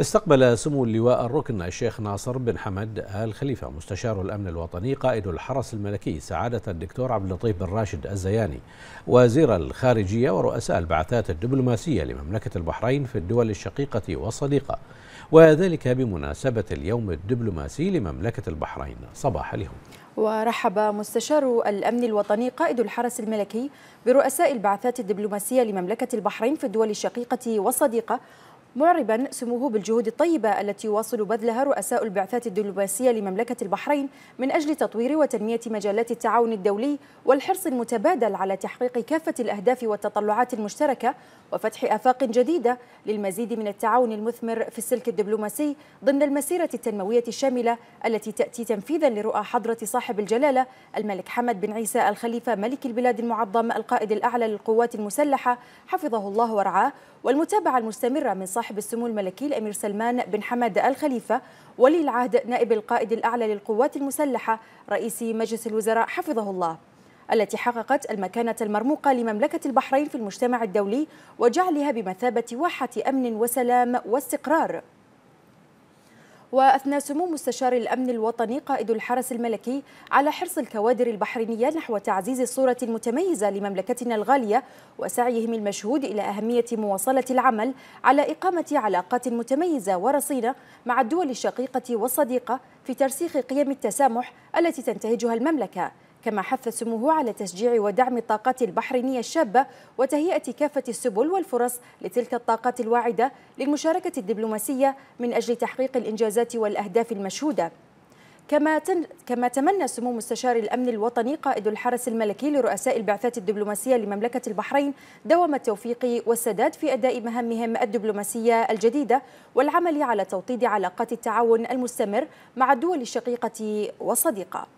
استقبل سمو اللواء الركن الشيخ ناصر بن حمد آل خليفة مستشار الأمن الوطني قائد الحرس الملكي سعادة الدكتور عبد اللطيف بن راشد الزياني وزير الخارجية ورؤساء البعثات الدبلوماسية لمملكة البحرين في الدول الشقيقة والصديقة وذلك بمناسبة اليوم الدبلوماسي لمملكة البحرين صباح اليوم ورحب مستشار الأمن الوطني قائد الحرس الملكي برؤساء البعثات الدبلوماسية لمملكة البحرين في الدول الشقيقة والصديقة معربا سموه بالجهود الطيبة التي يواصل بذلها رؤساء البعثات الدبلوماسية لمملكة البحرين من أجل تطوير وتنمية مجالات التعاون الدولي والحرص المتبادل على تحقيق كافة الأهداف والتطلعات المشتركة وفتح آفاق جديدة للمزيد من التعاون المثمر في السلك الدبلوماسي ضمن المسيرة التنموية الشاملة التي تأتي تنفيذا لرؤى حضرة صاحب الجلالة الملك حمد بن عيسى الخليفة ملك البلاد المعظم القائد الأعلى للقوات المسلحة حفظه الله ورعاه والمتابعة المستمرة من صاحب السمو الملكي الأمير سلمان بن حمد الخليفة ولي العهد نائب القائد الأعلى للقوات المسلحة رئيس مجلس الوزراء حفظه الله التي حققت المكانة المرموقة لمملكة البحرين في المجتمع الدولي وجعلها بمثابة واحة أمن وسلام واستقرار وأثنى سمو مستشار الأمن الوطني قائد الحرس الملكي على حرص الكوادر البحرينية نحو تعزيز الصورة المتميزة لمملكتنا الغالية وسعيهم المشهود إلى أهمية مواصلة العمل على إقامة علاقات متميزة ورصينة مع الدول الشقيقة والصديقة في ترسيخ قيم التسامح التي تنتهجها المملكة كما حث سموه على تشجيع ودعم الطاقات البحرينية الشابة وتهيئة كافة السبل والفرص لتلك الطاقات الواعدة للمشاركة الدبلوماسية من أجل تحقيق الإنجازات والأهداف المشهودة كما كما تمنى سمو مستشار الامن الوطني قائد الحرس الملكي لرؤساء البعثات الدبلوماسيه لمملكه البحرين دوام التوفيق والسداد في اداء مهامهم الدبلوماسيه الجديده والعمل على توطيد علاقات التعاون المستمر مع الدول الشقيقه والصديقه